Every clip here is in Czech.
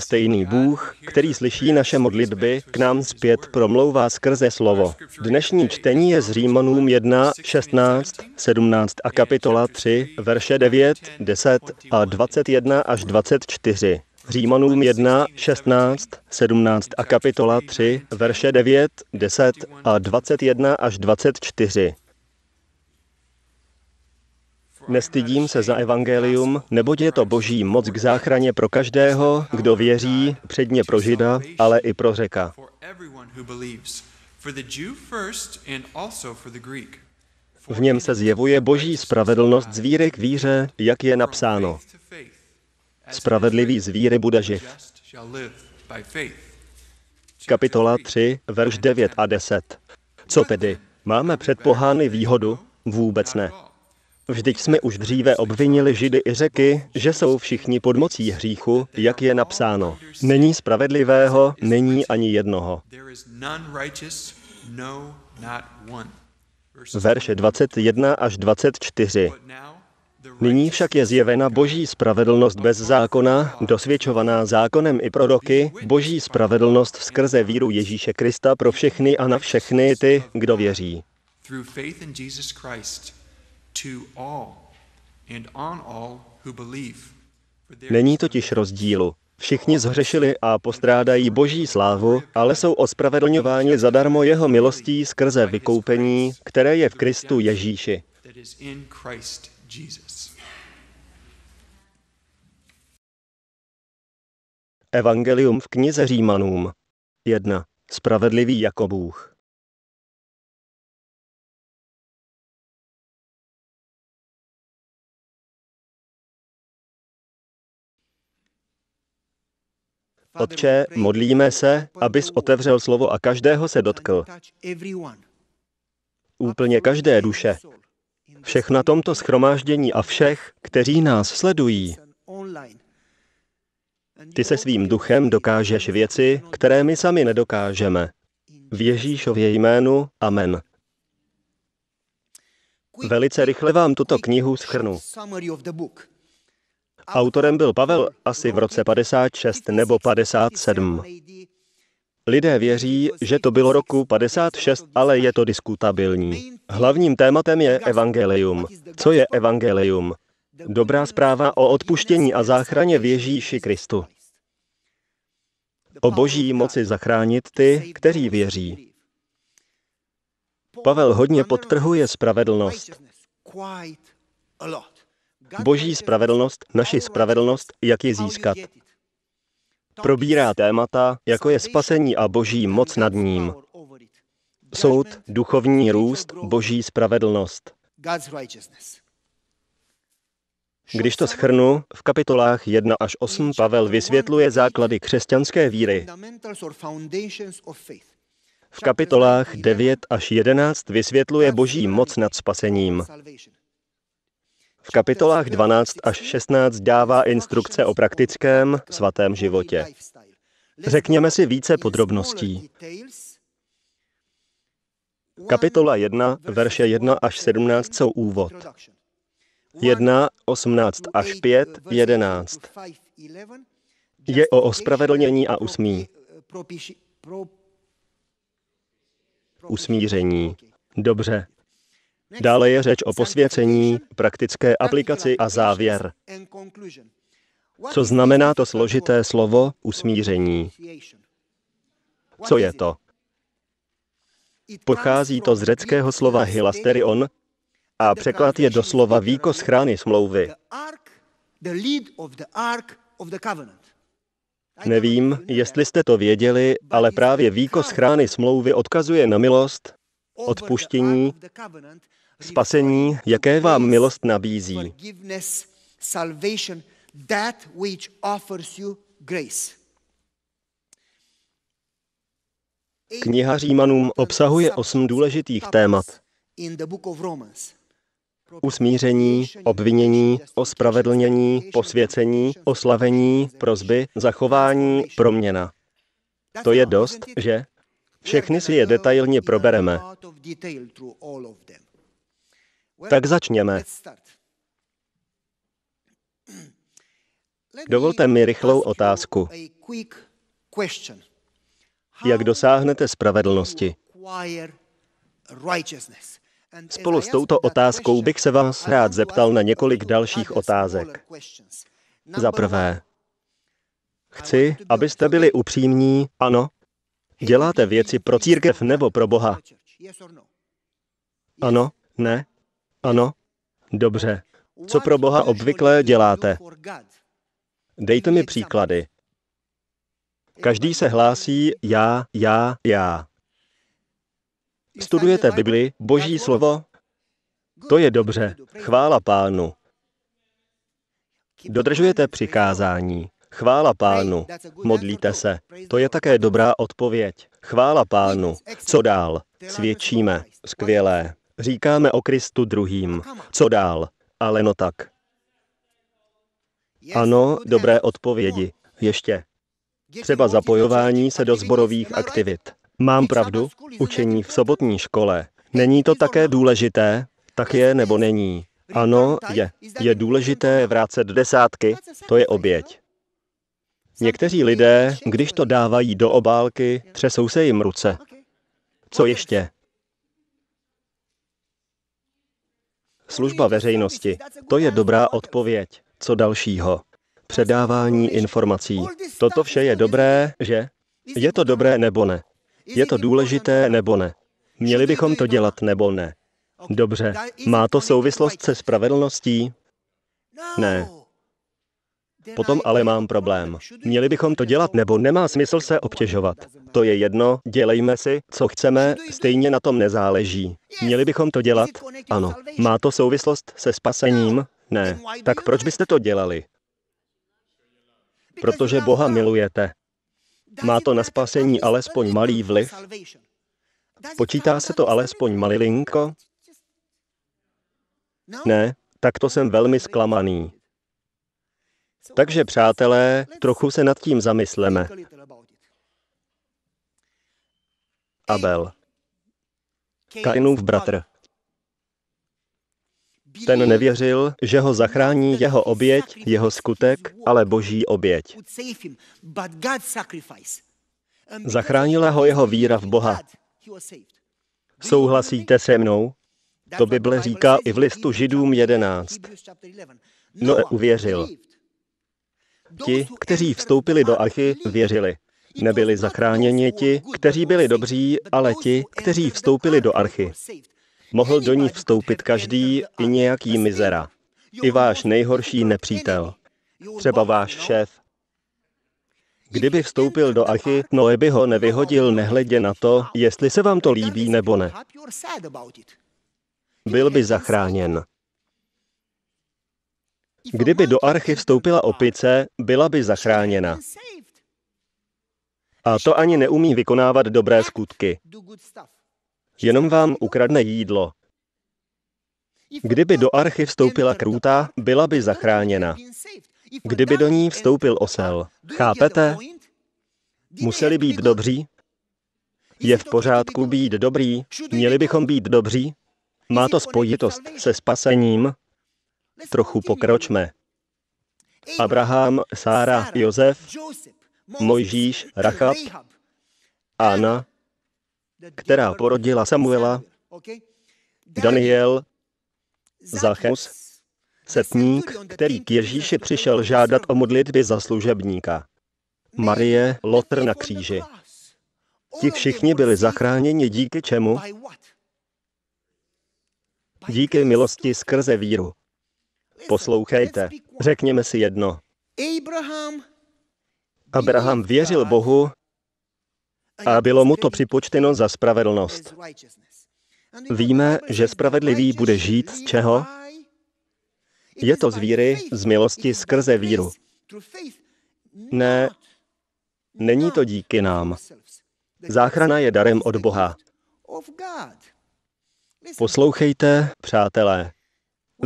Stejný Bůh, který slyší naše modlitby, k nám zpět promlouvá skrze slovo. Dnešní čtení je z Římanům 1, 16, 17 a kapitola 3, verše 9, 10 a 21 až 24. Římanům 1, 16, 17 a kapitola 3, verše 9, 10 a 21 až 24. Nestydím se za evangelium, neboť je to boží moc k záchraně pro každého, kdo věří, předně pro Žida, ale i pro Řeka. V něm se zjevuje boží spravedlnost z víry k víře, jak je napsáno. Spravedlivý z víry bude živ. Kapitola 3, verš 9 a 10. Co tedy? Máme před pohány výhodu? Vůbec ne. Vždyť jsme už dříve obvinili Židy i řeky, že jsou všichni pod mocí hříchu, jak je napsáno. Není spravedlivého, není ani jednoho. No, Verše 21 až 24. Nyní však je zjevena boží spravedlnost bez zákona, dosvědčovaná zákonem i proroky, boží spravedlnost skrze víru Ježíše Krista pro všechny a na všechny ty, kdo věří to all and on all who believe. Není totiž no rozdílu. Všichni zhřešili a postrádají boží slávu, ale jsou ospravedlňováni zadarmo jeho milostí skrze vykoupení, které je v Kristu Ježíši. Evangelium v knize Římanům 1. Spravedlivý jako Bůh. Otče, modlíme se, abys otevřel slovo a každého se dotkl. Úplně každé duše. Všech na tomto schromáždění a všech, kteří nás sledují. Ty se svým duchem dokážeš věci, které my sami nedokážeme. V Ježíšově jménu, amen. Velice rychle vám tuto knihu schrnu. Autorem byl Pavel asi v roce 56 nebo 57. Lidé věří, že to bylo roku 56, ale je to diskutabilní. Hlavním tématem je evangelium. Co je evangelium? Dobrá zpráva o odpuštění a záchraně v Ježíši Kristu. O boží moci zachránit ty, kteří věří. Pavel hodně podtrhuje spravedlnost. Boží spravedlnost, naši spravedlnost, jak ji získat. Probírá témata, jako je spasení a boží moc nad ním. Soud, duchovní růst, boží spravedlnost. Když to schrnu, v kapitolách 1 až 8 Pavel vysvětluje základy křesťanské víry. V kapitolách 9 až 11 vysvětluje boží moc nad spasením. V kapitolách 12 až 16 dává instrukce o praktickém svatém životě. Řekněme si více podrobností. Kapitola 1, verše 1 až 17 jsou úvod. 1, 18 až 5, 11. Je o ospravedlnění a usmí. Usmíření. Dobře. Dále je řeč o posvěcení, praktické aplikaci a závěr. Co znamená to složité slovo usmíření? Co je to? Pochází to z řeckého slova hilasterion a překlad je doslova víko schrány smlouvy. Nevím, jestli jste to věděli, ale právě víko schrány smlouvy odkazuje na milost, odpuštění spasení, jaké vám milost nabízí. Kniha Římanům obsahuje osm důležitých témat. Usmíření, obvinění, ospravedlnění, posvěcení, oslavení, prozby, zachování, proměna. To je dost, že? Všechny si je detailně probereme. Tak začněme. Dovolte mi rychlou otázku. Jak dosáhnete spravedlnosti? Spolu s touto otázkou bych se vás rád zeptal na několik dalších otázek. Za prvé, chci, abyste byli upřímní, ano? Děláte věci pro církev nebo pro Boha? No? Ano, ne, ano? Dobře. Co pro Boha obvykle děláte? Dejte mi příklady. Každý se hlásí já, já, já. Studujete Bibli, Boží slovo? To je dobře. Chvála pánu. Dodržujete přikázání. Chvála pánu. Modlíte se. To je také dobrá odpověď. Chvála pánu. Co dál? Svědčíme. Skvělé. Říkáme o Kristu druhým. Co dál? Ale no tak. Ano, dobré odpovědi. Ještě. Třeba zapojování se do zborových aktivit. Mám pravdu? Učení v sobotní škole. Není to také důležité? Tak je nebo není? Ano, je. Je důležité vrátit desátky, to je oběť. Někteří lidé, když to dávají do obálky, třesou se jim ruce. Co ještě? Služba veřejnosti. To je dobrá odpověď. Co dalšího? Předávání informací. Toto vše je dobré, že? Je to dobré nebo ne? Je to důležité nebo ne? Měli bychom to dělat nebo ne? Dobře. Má to souvislost se spravedlností? Ne. Potom ale mám problém. Měli bychom to dělat nebo nemá smysl se obtěžovat. To je jedno, dělejme si, co chceme, stejně na tom nezáleží. Měli bychom to dělat? Ano. Má to souvislost se spasením? Ne. Tak proč byste to dělali? Protože Boha milujete. Má to na spasení alespoň malý vliv? Počítá se to alespoň malilinko? Ne, tak to jsem velmi zklamaný. Takže, přátelé, trochu se nad tím zamysleme. Abel. Kainův bratr. Ten nevěřil, že ho zachrání jeho oběť, jeho skutek, ale boží oběť. Zachránila ho jeho víra v Boha. Souhlasíte se mnou? To Bible říká i v listu Židům 11. No, uvěřil. Ti, kteří vstoupili do Achy, věřili. Nebyli zachráněni ti, kteří byli dobří, ale ti, kteří vstoupili do archy. Mohl do ní vstoupit každý, i nějaký mizera. I váš nejhorší nepřítel. Třeba váš šéf. Kdyby vstoupil do archy, Noe by ho nevyhodil nehledě na to, jestli se vám to líbí nebo ne. Byl by zachráněn. Kdyby do archy vstoupila opice, byla by zachráněna. A to ani neumí vykonávat dobré skutky. Jenom vám ukradne jídlo. Kdyby do archy vstoupila krůta, byla by zachráněna. Kdyby do ní vstoupil osel. Chápete? Museli být dobří? Je v pořádku být dobrý? Měli bychom být dobří? Má to spojitost se spasením? Trochu pokročme. Abraham, Sára, Josef, Mojžíš, Rachab, Anna, která porodila Samuela, Daniel, Zachus, setník, který k Ježíši přišel žádat o modlitby za služebníka. Marie, Lotr na kříži. Ti všichni byli zachráněni díky čemu? Díky milosti skrze víru. Poslouchejte, řekněme si jedno. Abraham věřil Bohu a bylo mu to připočteno za spravedlnost. Víme, že spravedlivý bude žít z čeho? Je to z víry, z milosti, skrze víru. Ne, není to díky nám. Záchrana je darem od Boha. Poslouchejte, přátelé.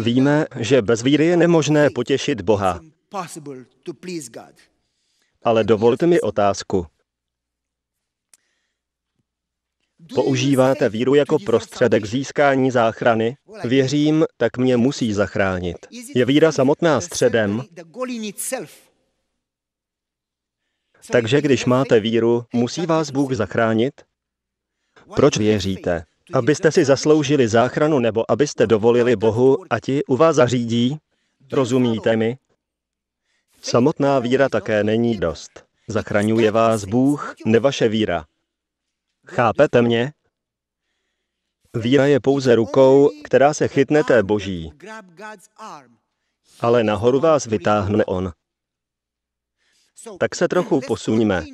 Víme, že bez víry je nemožné potěšit Boha. Ale dovolte mi otázku. Používáte víru jako prostředek získání záchrany? Věřím, tak mě musí zachránit. Je víra samotná středem? Takže když máte víru, musí vás Bůh zachránit? Proč věříte? abyste si zasloužili záchranu nebo abyste dovolili Bohu a ti u vás zařídí, rozumíte mi? Samotná víra také není dost. Zachraňuje vás Bůh, ne vaše víra. Chápete mě? Víra je pouze rukou, která se chytne té boží. Ale nahoru vás vytáhne on. Tak se trochu posuníme.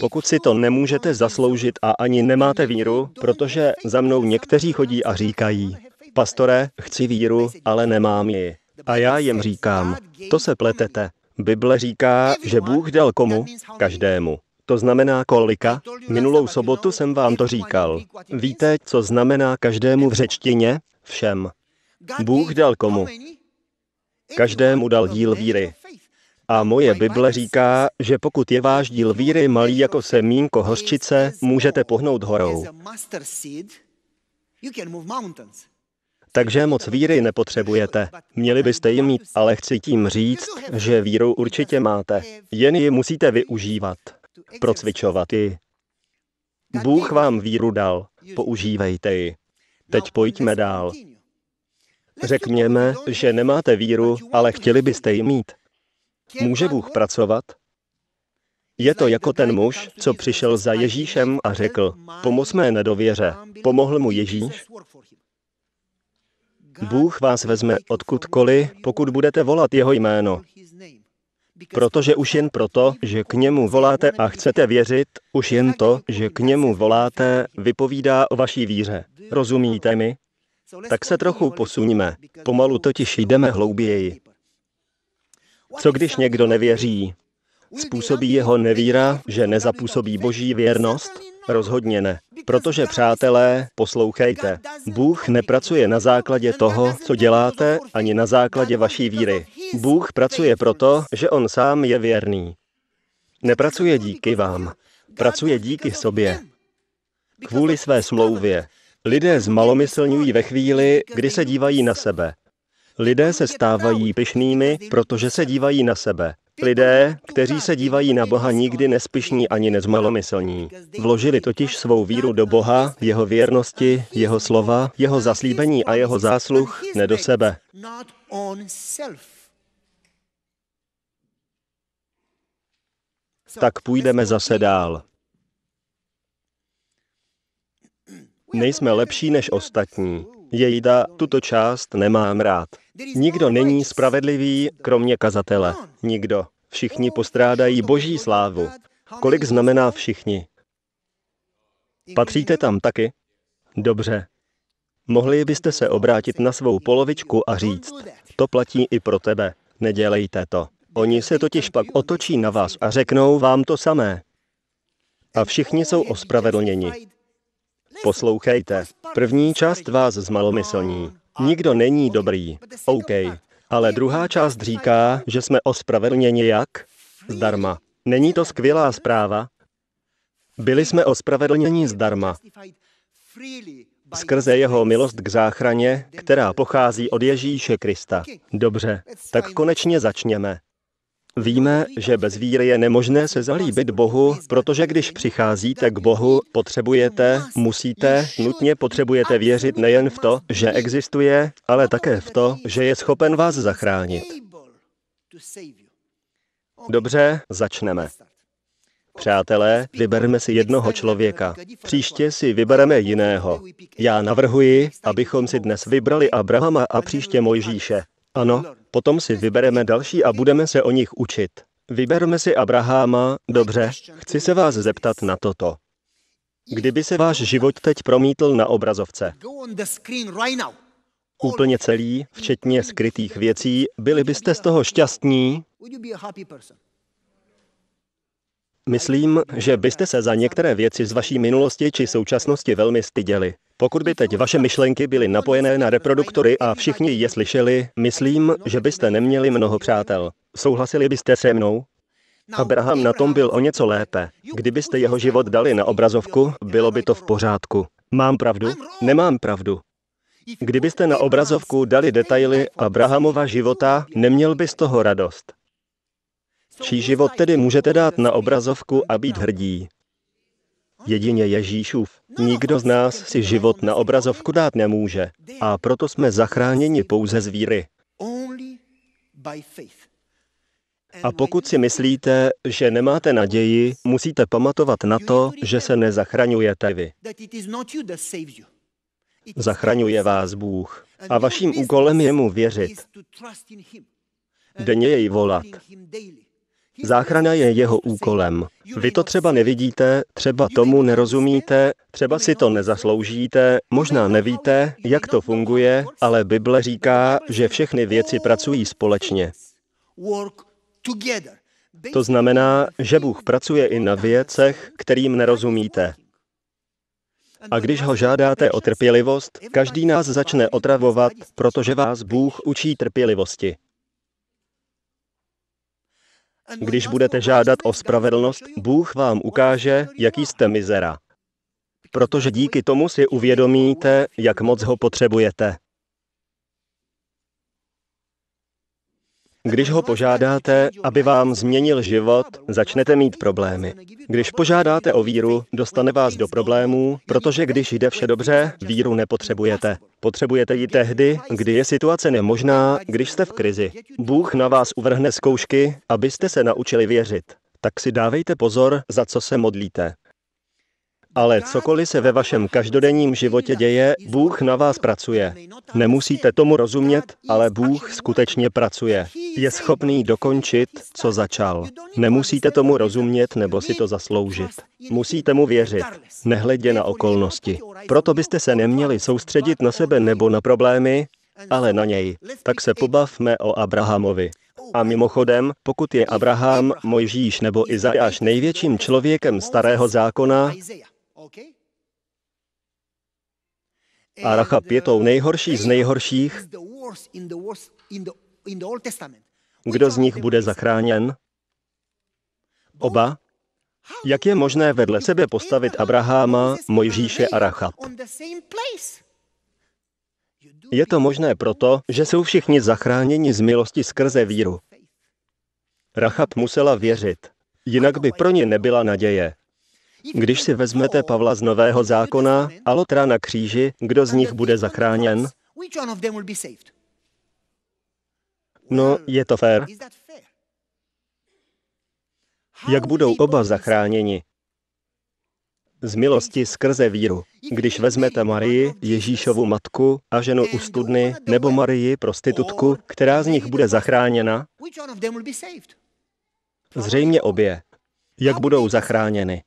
Pokud si to nemůžete zasloužit a ani nemáte víru, protože za mnou někteří chodí a říkají, pastore, chci víru, ale nemám ji. A já jim říkám, to se pletete. Bible říká, že Bůh dal komu? Každému. To znamená kolika? Minulou sobotu jsem vám to říkal. Víte, co znamená každému v řečtině? Všem. Bůh dal komu? Každému dal díl víry. A moje Bible říká, že pokud je váš díl víry malý jako semínko hořčice, můžete pohnout horou. Takže moc víry nepotřebujete. Měli byste ji mít, ale chci tím říct, že víru určitě máte. Jen ji musíte využívat, procvičovat ji. Bůh vám víru dal, používejte ji. Teď pojďme dál. Řekněme, že nemáte víru, ale chtěli byste ji mít. Může Bůh pracovat? Je to jako ten muž, co přišel za Ježíšem a řekl, pomoz mé nedověře. Pomohl mu Ježíš? Bůh vás vezme odkudkoliv, pokud budete volat jeho jméno. Protože už jen proto, že k němu voláte a chcete věřit, už jen to, že k němu voláte, vypovídá o vaší víře. Rozumíte mi? Tak se trochu posuníme. Pomalu totiž jdeme hlouběji. Co když někdo nevěří? Způsobí jeho nevíra, že nezapůsobí boží věrnost? Rozhodně ne. Protože, přátelé, poslouchejte, Bůh nepracuje na základě toho, co děláte, ani na základě vaší víry. Bůh pracuje proto, že On sám je věrný. Nepracuje díky vám, pracuje díky sobě. Kvůli své smlouvě. Lidé zmalomyslňují ve chvíli, kdy se dívají na sebe. Lidé se stávají pyšnými, protože se dívají na sebe. Lidé, kteří se dívají na Boha, nikdy nespišní ani nezmalomyslní. Vložili totiž svou víru do Boha, jeho věrnosti, jeho slova, jeho zaslíbení a jeho zásluh, ne do sebe. Tak půjdeme zase dál. Nejsme lepší než ostatní. Jejda, tuto část nemám rád. Nikdo není spravedlivý, kromě kazatele. Nikdo. Všichni postrádají boží slávu. Kolik znamená všichni? Patříte tam taky? Dobře. Mohli byste se obrátit na svou polovičku a říct, to platí i pro tebe, nedělejte to. Oni se totiž pak otočí na vás a řeknou vám to samé. A všichni jsou ospravedlněni. Poslouchejte, první část vás zmalomyslní nikdo není dobrý. OK. Ale druhá část říká, že jsme ospravedlněni jak? Zdarma. Není to skvělá zpráva? Byli jsme ospravedlněni zdarma. Skrze jeho milost k záchraně, která pochází od Ježíše Krista. Dobře, tak konečně začněme. Víme, že bez víry je nemožné se zalíbit Bohu, protože když přicházíte k Bohu, potřebujete, musíte, nutně potřebujete věřit nejen v to, že existuje, ale také v to, že je schopen vás zachránit. Dobře, začneme. Přátelé, vyberme si jednoho člověka. Příště si vybereme jiného. Já navrhuji, abychom si dnes vybrali Abrahama a příště Mojžíše. Ano, Potom si vybereme další a budeme se o nich učit. Vyberme si Abraháma, dobře, chci se vás zeptat na toto. Kdyby se váš život teď promítl na obrazovce, úplně celý, včetně skrytých věcí, byli byste z toho šťastní? Myslím, že byste se za některé věci z vaší minulosti či současnosti velmi styděli. Pokud by teď vaše myšlenky byly napojené na reproduktory a všichni je slyšeli, myslím, že byste neměli mnoho přátel. Souhlasili byste se mnou? Abraham na tom byl o něco lépe. Kdybyste jeho život dali na obrazovku, bylo by to v pořádku. Mám pravdu? Nemám pravdu. Kdybyste na obrazovku dali detaily Abrahamova života, neměl by z toho radost. Čí život tedy můžete dát na obrazovku a být hrdí? Jedině Ježíšův. No, Nikdo z nás si život na obrazovku dát nemůže a proto jsme zachráněni pouze z víry. A pokud si myslíte, že nemáte naději, musíte pamatovat na to, že se nezachraňujete vy. Zachraňuje vás Bůh a vaším úkolem je mu věřit. Denně jej volat. Záchrana je jeho úkolem. Vy to třeba nevidíte, třeba tomu nerozumíte, třeba si to nezasloužíte, možná nevíte, jak to funguje, ale Bible říká, že všechny věci pracují společně. To znamená, že Bůh pracuje i na věcech, kterým nerozumíte. A když ho žádáte o trpělivost, každý nás začne otravovat, protože vás Bůh učí trpělivosti. Když vlastně budete vlastně žádat o vlastně spravedlnost, Bůh vám ukáže, jako jaký jste mizera. Protože díky tomu si uvědomíte, jak moc ho potřebujete. Když ho požádáte, aby vám změnil život, začnete mít problémy. Když požádáte o víru, dostane vás do problémů, protože když jde vše dobře, víru nepotřebujete. Potřebujete ji tehdy, kdy je situace nemožná, když jste v krizi. Bůh na vás uvrhne zkoušky, abyste se naučili věřit. Tak si dávejte pozor, za co se modlíte. Ale cokoliv se ve vašem každodenním životě děje, Bůh na vás pracuje. Nemusíte tomu rozumět, ale Bůh skutečně pracuje. Je schopný dokončit, co začal. Nemusíte tomu rozumět nebo si to zasloužit. Musíte mu věřit, nehledě na okolnosti. Proto byste se neměli soustředit na sebe nebo na problémy, ale na něj. Tak se pobavme o Abrahamovi. A mimochodem, pokud je Abraham, Mojžíš nebo Izajáš největším člověkem starého zákona, a Rachab je uh, tou nejhorší z nejhorších. Kdo z nich bude zachráněn? Oba? Jak je možné vedle sebe postavit Abraháma, Mojžíše a Rachab? Je to možné proto, že jsou všichni zachráněni z milosti skrze víru. Rachab musela věřit, jinak by pro ně nebyla naděje. Když si vezmete Pavla z Nového zákona a Lotra na kříži, kdo z nich bude zachráněn? No, je to fér. Jak budou oba zachráněni? Z milosti skrze víru. Když vezmete Marii, Ježíšovu matku a ženu u studny, nebo Marii, prostitutku, která z nich bude zachráněna? Zřejmě obě. Jak budou zachráněny?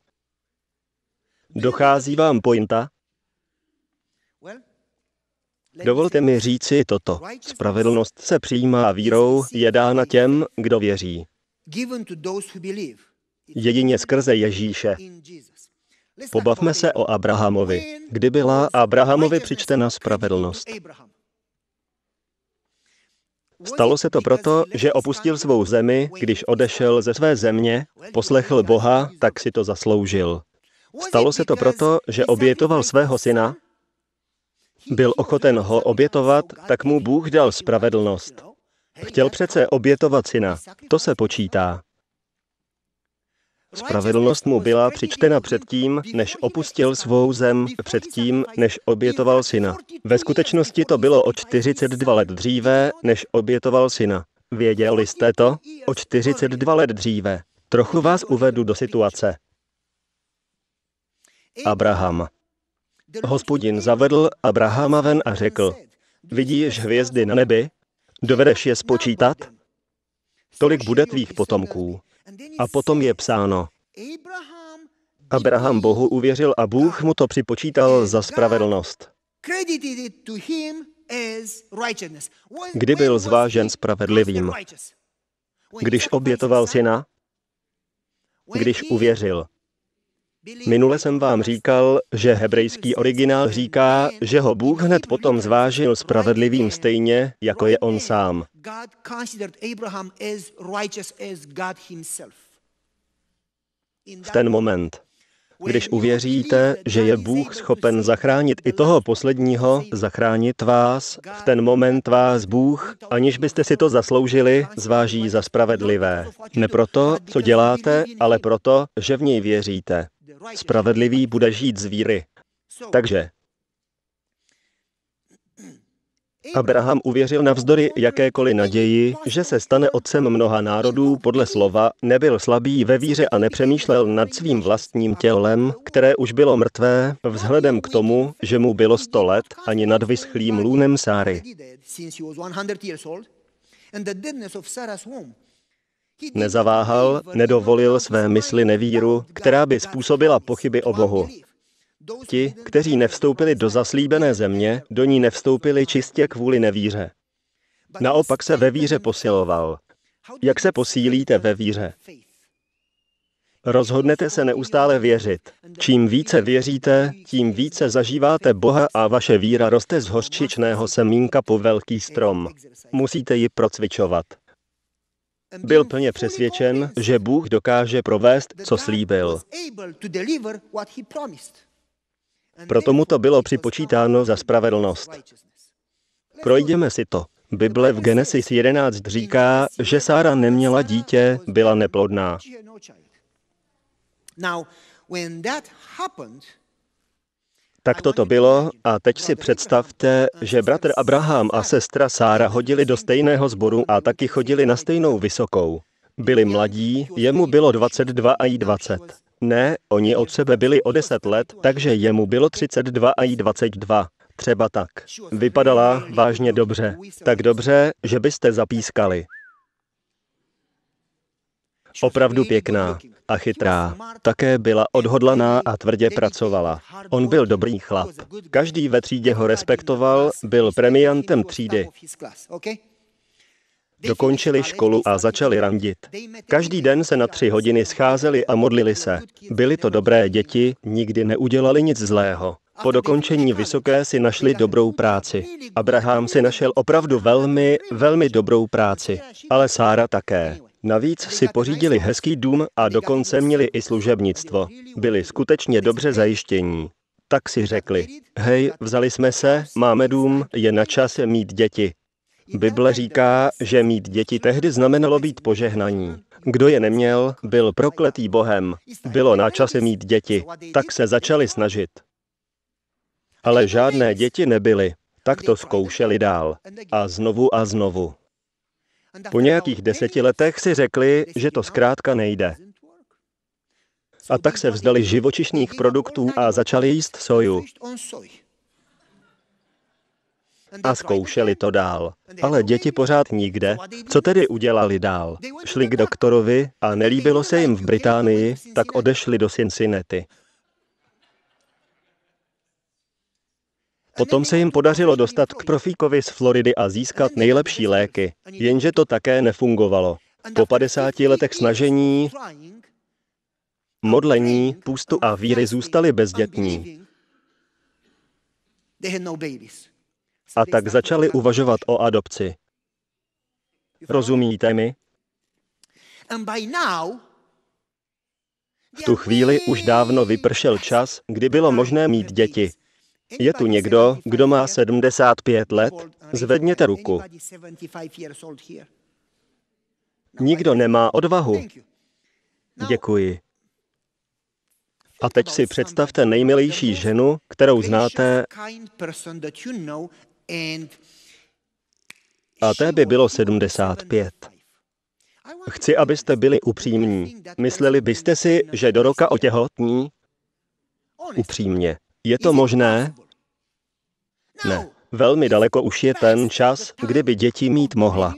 Dochází vám pointa? Dovolte mi říci toto. Spravedlnost se přijímá vírou, je dána těm, kdo věří. Jedině skrze Ježíše. Pobavme se o Abrahamovi. Kdy byla Abrahamovi přičtena spravedlnost? Stalo se to proto, že opustil svou zemi, když odešel ze své země, poslechl Boha, tak si to zasloužil. Stalo se to proto, že obětoval svého syna? Byl ochoten ho obětovat, tak mu Bůh dal spravedlnost. Chtěl přece obětovat syna. To se počítá. Spravedlnost mu byla přičtena předtím, než opustil svou zem, předtím, než obětoval syna. Ve skutečnosti to bylo o 42 let dříve, než obětoval syna. Věděli jste to? O 42 let dříve. Trochu vás uvedu do situace. Abraham. Hospodin zavedl Abrahama ven a řekl, vidíš hvězdy na nebi? Dovedeš je spočítat? Tolik bude tvých potomků. A potom je psáno, Abraham Bohu uvěřil a Bůh mu to připočítal za spravedlnost. Kdy byl zvážen spravedlivým? Když obětoval syna? Když uvěřil. Minule jsem vám říkal, že hebrejský originál říká, že ho Bůh hned potom zvážil spravedlivým stejně, jako je on sám. V ten moment, když uvěříte, že je Bůh schopen zachránit i toho posledního, zachránit vás, v ten moment vás Bůh, aniž byste si to zasloužili, zváží za spravedlivé. Ne proto, co děláte, ale proto, že v něj věříte. Spravedlivý bude žít z víry. Takže Abraham uvěřil navzdory jakékoliv naději, že se stane otcem mnoha národů podle slova, nebyl slabý ve víře a nepřemýšlel nad svým vlastním tělem, které už bylo mrtvé, vzhledem k tomu, že mu bylo sto let, ani nad vyschlým lůnem Sáry. Nezaváhal, nedovolil své mysli nevíru, která by způsobila pochyby o Bohu. Ti, kteří nevstoupili do zaslíbené země, do ní nevstoupili čistě kvůli nevíře. Naopak se ve víře posiloval. Jak se posílíte ve víře? Rozhodnete se neustále věřit. Čím více věříte, tím více zažíváte Boha a vaše víra roste z hořčičného semínka po velký strom. Musíte ji procvičovat. Byl plně přesvědčen, že Bůh dokáže provést, co slíbil. Proto mu to bylo připočítáno za spravedlnost. Projdeme si to. Bible v Genesis 11 říká, že Sára neměla dítě, byla neplodná. Tak toto bylo a teď si představte, že bratr Abraham a sestra Sára hodili do stejného sboru a taky chodili na stejnou vysokou. Byli mladí, jemu bylo 22 a jí 20. Ne, oni od sebe byli o 10 let, takže jemu bylo 32 a jí 22. Třeba tak. Vypadala vážně dobře. Tak dobře, že byste zapískali. Opravdu pěkná a chytrá. Také byla odhodlaná a tvrdě pracovala. On byl dobrý chlap. Každý ve třídě ho respektoval, byl premiantem třídy. Dokončili školu a začali randit. Každý den se na tři hodiny scházeli a modlili se. Byli to dobré děti, nikdy neudělali nic zlého. Po dokončení vysoké si našli dobrou práci. Abraham si našel opravdu velmi, velmi dobrou práci, ale Sára také. Navíc si pořídili hezký dům a dokonce měli i služebnictvo. Byli skutečně dobře zajištění. Tak si řekli, hej, vzali jsme se, máme dům, je na čas mít děti. Bible říká, že mít děti tehdy znamenalo být požehnaní. Kdo je neměl, byl prokletý Bohem. Bylo na čase mít děti, tak se začali snažit. Ale žádné děti nebyly. Tak to zkoušeli dál. A znovu a znovu. Po nějakých deseti letech si řekli, že to zkrátka nejde. A tak se vzdali živočišných produktů a začali jíst soju. A zkoušeli to dál. Ale děti pořád nikde. Co tedy udělali dál? Šli k doktorovi a nelíbilo se jim v Británii, tak odešli do Cincinnati. Potom se jim podařilo dostat k profíkovi z Floridy a získat nejlepší léky, jenže to také nefungovalo. Po 50 letech snažení, modlení, půstu a víry zůstali bezdětní. A tak začali uvažovat o adopci. Rozumíte mi? V tu chvíli už dávno vypršel čas, kdy bylo možné mít děti. Je tu někdo, kdo má 75 let? Zvedněte ruku. Nikdo nemá odvahu. Děkuji. A teď si představte nejmilejší ženu, kterou znáte, a té by bylo 75. Chci, abyste byli upřímní. Mysleli byste si, že do roka otěhotní? Upřímně. Je to možné? Ne. Velmi daleko už je ten čas, kdyby děti mít mohla.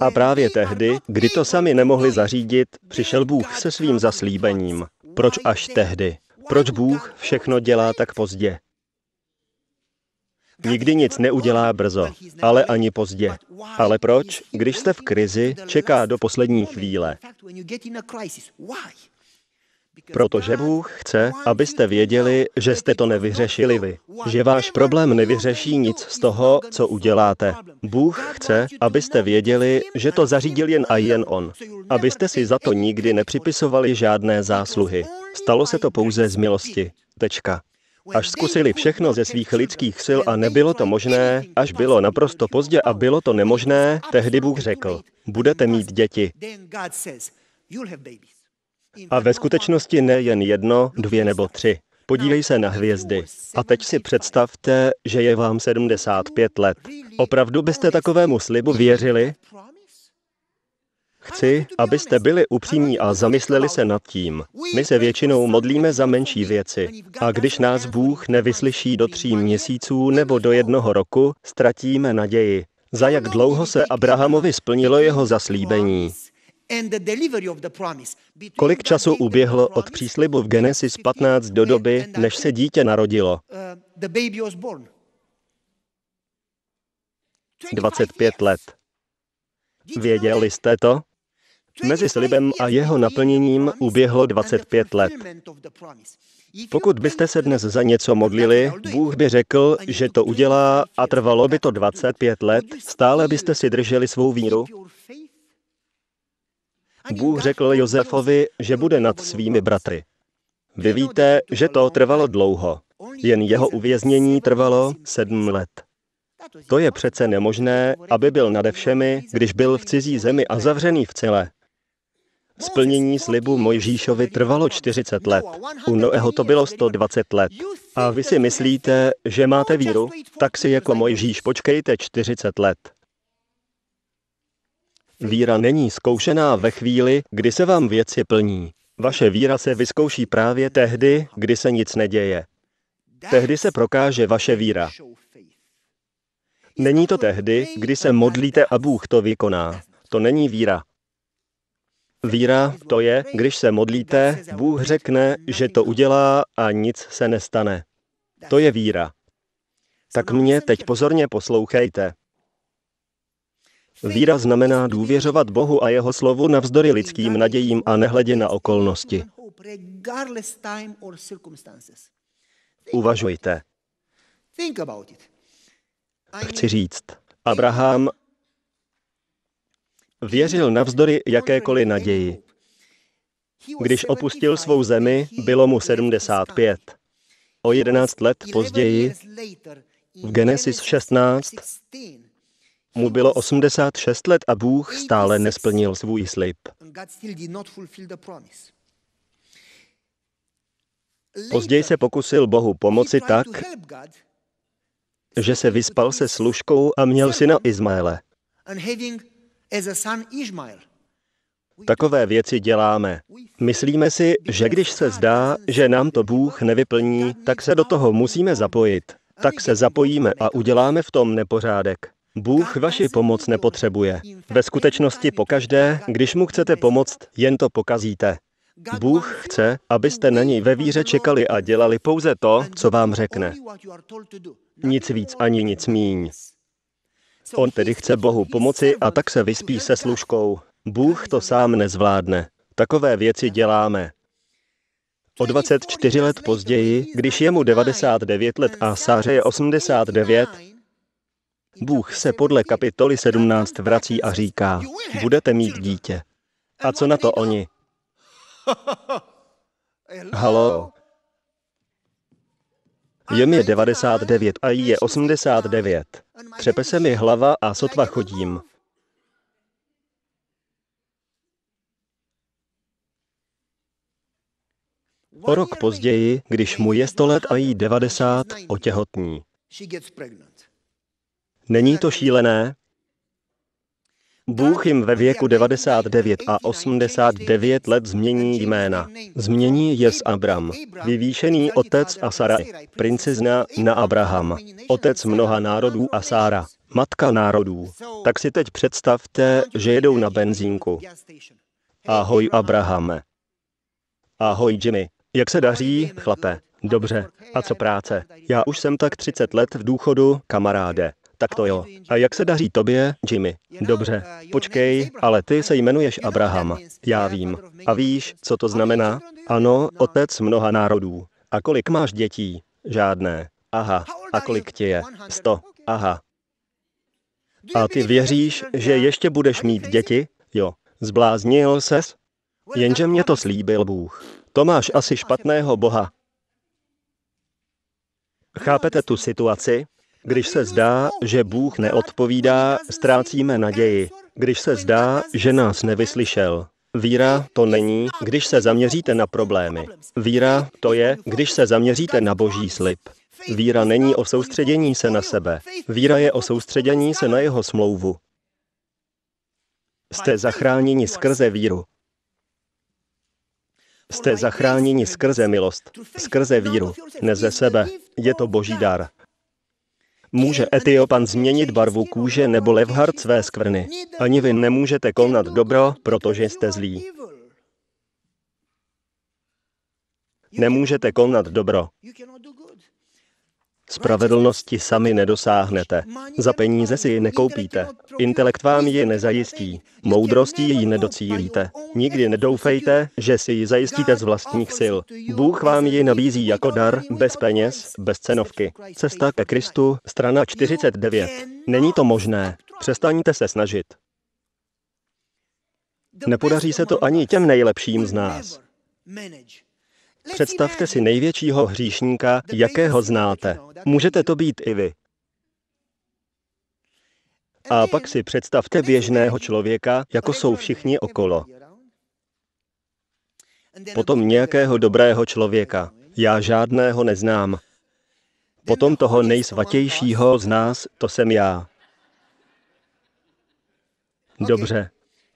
A právě tehdy, kdy to sami nemohli zařídit, přišel Bůh se svým zaslíbením. Proč až tehdy? Proč Bůh všechno dělá tak pozdě? Nikdy nic neudělá brzo, ale ani pozdě. Ale proč, když jste v krizi, čeká do poslední chvíle? protože Bůh chce, abyste věděli, že jste to nevyřešili vy, že váš problém nevyřeší nic z toho, co uděláte. Bůh chce, abyste věděli, že to zařídil jen a jen On, abyste si za to nikdy nepřipisovali žádné zásluhy. Stalo se to pouze z milosti. Tečka. Až zkusili všechno ze svých lidských sil a nebylo to možné, až bylo naprosto pozdě a bylo to nemožné, tehdy Bůh řekl, budete mít děti. A ve skutečnosti nejen jedno, dvě nebo tři. Podívej se na hvězdy. A teď si představte, že je vám 75 let. Opravdu byste takovému slibu věřili? Chci, abyste byli upřímní a zamysleli se nad tím. My se většinou modlíme za menší věci. A když nás Bůh nevyslyší do tří měsíců nebo do jednoho roku, ztratíme naději. Za jak dlouho se Abrahamovi splnilo jeho zaslíbení? Kolik času uběhlo od příslibu v Genesis 15 do doby, než se dítě narodilo? 25 uh, let. Věděli jste to? Mezi slibem a jeho naplněním uběhlo 25 let. Pokud byste se dnes za něco modlili, Bůh by řekl, že to udělá a trvalo by to 25 let, stále byste si drželi svou víru, Bůh řekl Josefovi, že bude nad svými bratry. Vy víte, že to trvalo dlouho. Jen jeho uvěznění trvalo sedm let. To je přece nemožné, aby byl nade všemi, když byl v cizí zemi a zavřený v cele. Splnění slibu Mojžíšovi trvalo 40 let. U Noého to bylo 120 let. A vy si myslíte, že máte víru? Tak si jako Mojžíš počkejte 40 let. Víra není zkoušená ve chvíli, kdy se vám věci plní. Vaše víra se vyzkouší právě tehdy, kdy se nic neděje. Tehdy se prokáže vaše víra. Není to tehdy, kdy se modlíte a Bůh to vykoná. To není víra. Víra to je, když se modlíte, Bůh řekne, že to udělá a nic se nestane. To je víra. Tak mě teď pozorně poslouchejte. Víra znamená důvěřovat Bohu a jeho slovu navzdory lidským nadějím a nehledě na okolnosti. Uvažujte. Chci říct, Abraham věřil navzdory jakékoliv naději. Když opustil svou zemi, bylo mu 75. O 11 let později, v Genesis 16, Mu bylo 86 let a Bůh stále nesplnil svůj slib. Později se pokusil Bohu pomoci tak, že se vyspal se služkou a měl syna Izmaele. Takové věci děláme. Myslíme si, že když se zdá, že nám to Bůh nevyplní, tak se do toho musíme zapojit. Tak se zapojíme a uděláme v tom nepořádek. Bůh vaši pomoc nepotřebuje. Ve skutečnosti pokaždé, když mu chcete pomoct, jen to pokazíte. Bůh chce, abyste na něj ve víře čekali a dělali pouze to, co vám řekne. Nic víc ani nic míň. On tedy chce Bohu pomoci a tak se vyspí se služkou. Bůh to sám nezvládne. Takové věci děláme. O 24 let později, když je mu 99 let a Sáře je 89, Bůh se podle kapitoly 17 vrací a říká, budete mít dítě. A co na to oni? Halo? Jem je 99 a jí je 89. Třepe se mi hlava a sotva chodím. O rok později, když mu je 100 let a jí 90, otěhotní. Není to šílené? Bůh jim ve věku 99 a 89 let změní jména. Změní je z Abram, vyvýšený otec a Saraj, princezna na Abraham, otec mnoha národů a Sára, matka národů. Tak si teď představte, že jedou na benzínku. Ahoj Abrahame. Ahoj Jimmy. Jak se daří, chlape? Dobře. A co práce? Já už jsem tak 30 let v důchodu, kamaráde. Tak to jo. A jak se daří tobě, Jimmy? Dobře, počkej, ale ty se jmenuješ Abraham. Já vím. A víš, co to znamená? Ano, otec mnoha národů. A kolik máš dětí? Žádné. Aha. A kolik ti je? Sto. Aha. A ty věříš, že ještě budeš mít děti? Jo. Zbláznil ses? Jenže mě to slíbil Bůh. To máš asi špatného Boha. Chápete tu situaci? Když se zdá, že Bůh neodpovídá, ztrácíme naději. Když se zdá, že nás nevyslyšel. Víra to není, když se zaměříte na problémy. Víra to je, když se zaměříte na boží slib. Víra není o soustředění se na sebe. Víra je o soustředění se na jeho smlouvu. Jste zachráněni skrze víru. Jste zachráněni skrze milost, skrze víru, ne ze sebe. Je to boží dar. Může Etiopan změnit barvu kůže nebo levhard své skvrny. Ani vy nemůžete konat dobro, protože jste zlí. Nemůžete konat dobro. Spravedlnosti sami nedosáhnete. Za peníze si ji nekoupíte. Intelekt vám ji nezajistí. Moudrostí ji nedocílíte. Nikdy nedoufejte, že si ji zajistíte z vlastních sil. Bůh vám ji nabízí jako dar, bez peněz, bez cenovky. Cesta ke Kristu, strana 49. Není to možné. Přestaňte se snažit. Nepodaří se to ani těm nejlepším z nás. Představte si největšího hříšníka, jakého znáte. Můžete to být i vy. A pak si představte běžného člověka, jako jsou všichni okolo. Potom nějakého dobrého člověka. Já žádného neznám. Potom toho nejsvatějšího z nás, to jsem já. Dobře.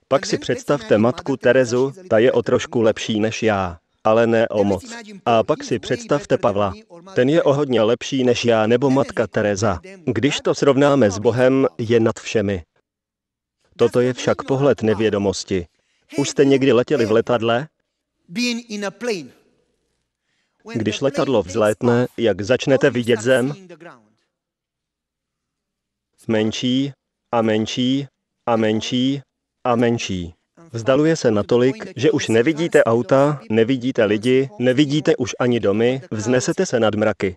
Pak si představte matku Terezu, ta je o trošku lepší než já ale ne o moc. A pak si představte Pavla. Ten je o hodně lepší než já nebo matka Teresa. Když to srovnáme s Bohem, je nad všemi. Toto je však pohled nevědomosti. Už jste někdy letěli v letadle? Když letadlo vzlétne, jak začnete vidět zem? Menší a menší a menší a menší. Vzdaluje se natolik, že už nevidíte auta, nevidíte lidi, nevidíte už ani domy, vznesete se nad mraky.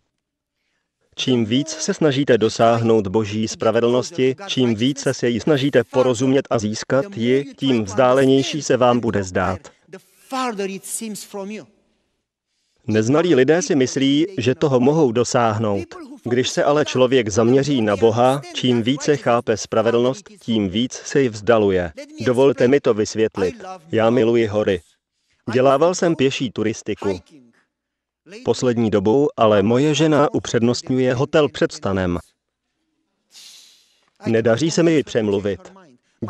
Čím víc se snažíte dosáhnout boží spravedlnosti, čím více se ji snažíte porozumět a získat ji, tím vzdálenější se vám bude zdát. Neznalí lidé si myslí, že toho mohou dosáhnout. Když se ale člověk zaměří na Boha, čím více chápe spravedlnost, tím víc se ji vzdaluje. Dovolte mi to vysvětlit. Já miluji hory. Dělával jsem pěší turistiku. Poslední dobou ale moje žena upřednostňuje hotel před stanem. Nedaří se mi ji přemluvit.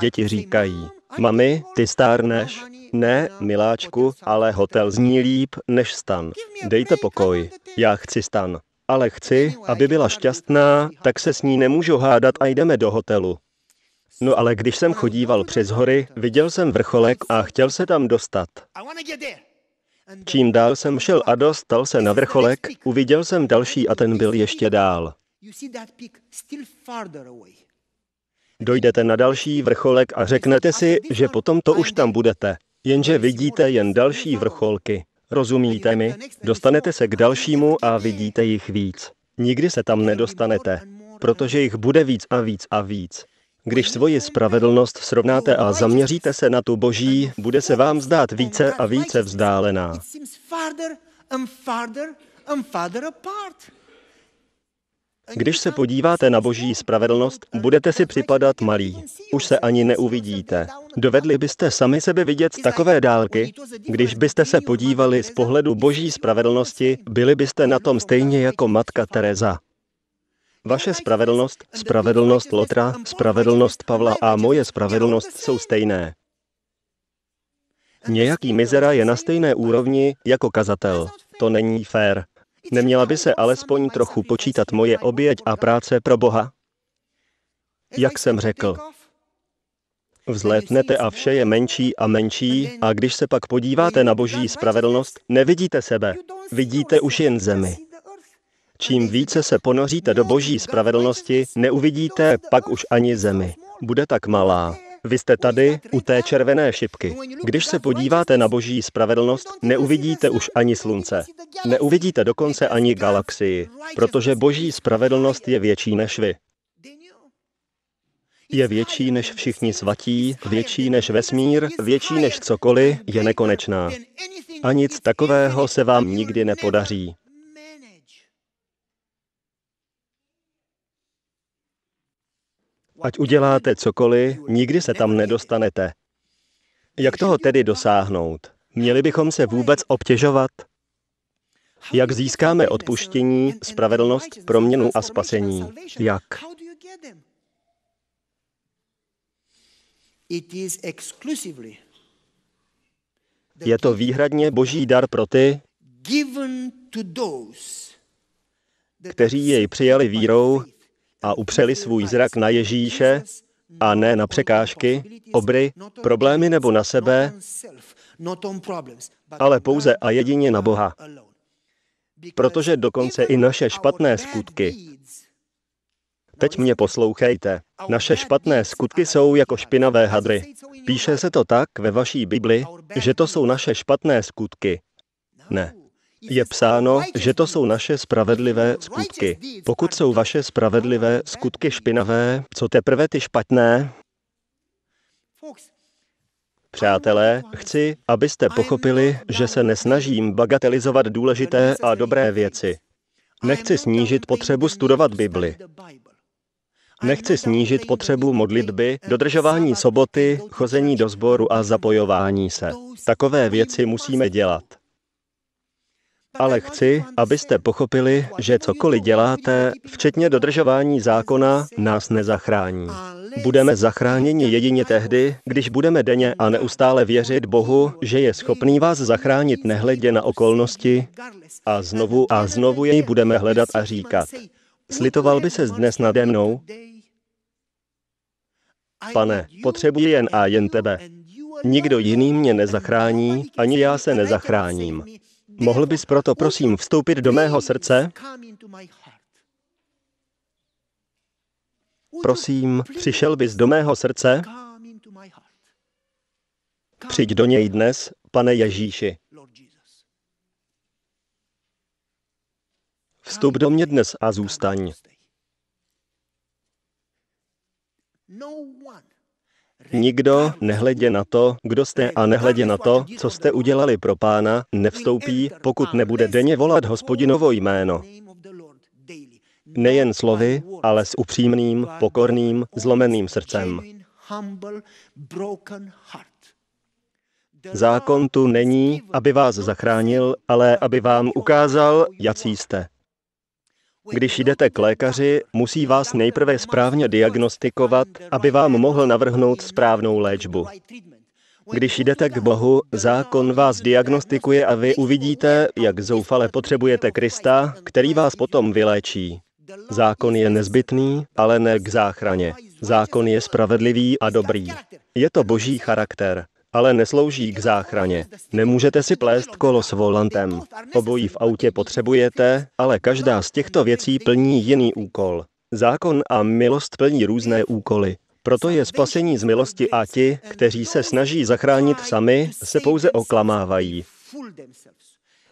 Děti říkají, Mami, ty stárneš? Ne, miláčku, ale hotel zní líp než stan. Dejte pokoj. Já chci stan. Ale chci, aby byla šťastná, tak se s ní nemůžu hádat a jdeme do hotelu. No ale když jsem chodíval přes hory, viděl jsem vrcholek a chtěl se tam dostat. Čím dál jsem šel a dostal se na vrcholek, uviděl jsem další a ten byl ještě dál. Dojdete na další vrcholek a řeknete si, že potom to už tam budete. Jenže vidíte jen další vrcholky. Rozumíte mi? Dostanete se k dalšímu a vidíte jich víc. Nikdy se tam nedostanete, protože jich bude víc a víc a víc. Když svoji spravedlnost srovnáte a zaměříte se na tu boží, bude se vám zdát více a více vzdálená. Když se podíváte na boží spravedlnost, budete si připadat malí. Už se ani neuvidíte. Dovedli byste sami sebe vidět z takové dálky? Když byste se podívali z pohledu boží spravedlnosti, byli byste na tom stejně jako matka Teresa. Vaše spravedlnost, spravedlnost Lotra, spravedlnost Pavla a moje spravedlnost jsou stejné. Nějaký mizera je na stejné úrovni jako kazatel. To není fér. Neměla by se alespoň trochu počítat moje oběť a práce pro Boha? Jak jsem řekl, Vzlétnete a vše je menší a menší a když se pak podíváte na boží spravedlnost, nevidíte sebe, vidíte už jen zemi. Čím více se ponoříte do boží spravedlnosti, neuvidíte pak už ani zemi. Bude tak malá. Vy jste tady u té červené šipky. Když se podíváte na boží spravedlnost, neuvidíte už ani slunce. Neuvidíte dokonce ani galaxii, protože boží spravedlnost je větší než vy. Je větší než všichni svatí, větší než vesmír, větší než cokoliv, je nekonečná. A nic takového se vám nikdy nepodaří. Ať uděláte cokoliv, nikdy se tam nedostanete. Jak toho tedy dosáhnout? Měli bychom se vůbec obtěžovat? Jak získáme odpuštění, spravedlnost, proměnu a spasení? Jak? Je to výhradně boží dar pro ty, kteří jej přijali vírou a upřeli svůj zrak na Ježíše a ne na překážky, obry, problémy nebo na sebe, ale pouze a jedině na Boha. Protože dokonce i naše špatné skutky, teď mě poslouchejte, naše špatné skutky jsou jako špinavé hadry. Píše se to tak ve vaší Bibli, že to jsou naše špatné skutky. Ne, je psáno, že to jsou naše spravedlivé skutky. Pokud jsou vaše spravedlivé skutky špinavé, co teprve ty špatné? Přátelé, chci, abyste pochopili, že se nesnažím bagatelizovat důležité a dobré věci. Nechci snížit potřebu studovat Bibli. Nechci snížit potřebu modlitby, dodržování soboty, chození do sboru a zapojování se. Takové věci musíme dělat ale chci, abyste pochopili, že cokoliv děláte, včetně dodržování zákona, nás nezachrání. Budeme zachráněni jedině tehdy, když budeme denně a neustále věřit Bohu, že je schopný vás zachránit nehledě na okolnosti a znovu a znovu jej budeme hledat a říkat. Slitoval by se dnes nade mnou? Pane, potřebuji jen a jen tebe. Nikdo jiný mě nezachrání, ani já se nezachráním. Mohl bys proto, prosím, vstoupit do mého srdce? Prosím, přišel bys do mého srdce? Přijď do něj dnes, pane Ježíši. Vstup do mě dnes a zůstaň. Nikdo, nehledě na to, kdo jste a nehledě na to, co jste udělali pro pána, nevstoupí, pokud nebude denně volat hospodinovo jméno. Nejen slovy, ale s upřímným, pokorným, zlomeným srdcem. Zákon tu není, aby vás zachránil, ale aby vám ukázal, jaký jste. Když jdete k lékaři, musí vás nejprve správně diagnostikovat, aby vám mohl navrhnout správnou léčbu. Když jdete k Bohu, zákon vás diagnostikuje a vy uvidíte, jak zoufale potřebujete Krista, který vás potom vyléčí. Zákon je nezbytný, ale ne k záchraně. Zákon je spravedlivý a dobrý. Je to boží charakter ale neslouží k záchraně. Nemůžete si plést kolo s volantem. Obojí v autě potřebujete, ale každá z těchto věcí plní jiný úkol. Zákon a milost plní různé úkoly. Proto je spasení z milosti a ti, kteří se snaží zachránit sami, se pouze oklamávají.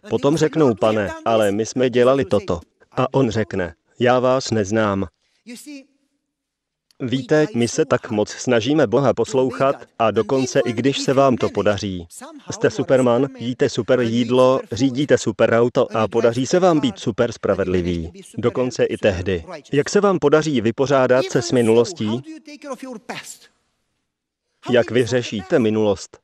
Potom řeknou, pane, ale my jsme dělali toto. A on řekne, já vás neznám. Víte, my se tak moc snažíme Boha poslouchat a dokonce i když se vám to podaří. Jste superman, jíte super jídlo, řídíte super auto a podaří se vám být super spravedlivý. Dokonce i tehdy. Jak se vám podaří vypořádat se s minulostí? Jak vyřešíte minulost?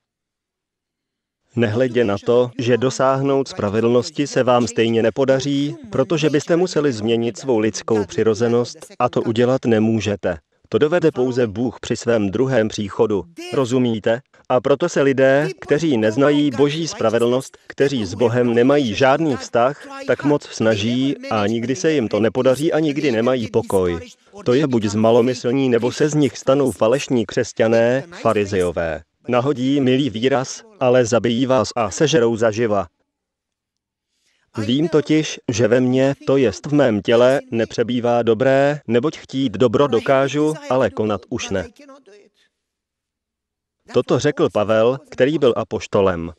Nehledě na to, že dosáhnout spravedlnosti se vám stejně nepodaří, protože byste museli změnit svou lidskou přirozenost a to udělat nemůžete. To dovede pouze Bůh při svém druhém příchodu. Rozumíte? A proto se lidé, kteří neznají boží spravedlnost, kteří s Bohem nemají žádný vztah, tak moc snaží a nikdy se jim to nepodaří a nikdy nemají pokoj. To je buď zmalomyslní, nebo se z nich stanou falešní křesťané, farizejové. Nahodí milý výraz, ale zabijí vás a sežerou zaživa. Vím totiž, že ve mně, to jest v mém těle, nepřebývá dobré, neboť chtít dobro dokážu, ale konat už ne. Toto řekl Pavel, který byl apoštolem.